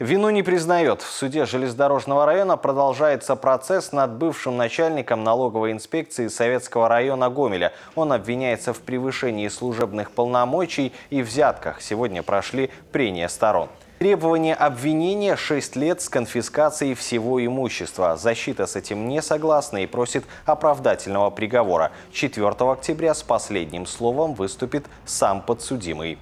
Вину не признает. В суде железнодорожного района продолжается процесс над бывшим начальником налоговой инспекции Советского района Гомеля. Он обвиняется в превышении служебных полномочий и взятках. Сегодня прошли прения сторон. Требование обвинения – 6 лет с конфискацией всего имущества. Защита с этим не согласна и просит оправдательного приговора. 4 октября с последним словом выступит сам подсудимый.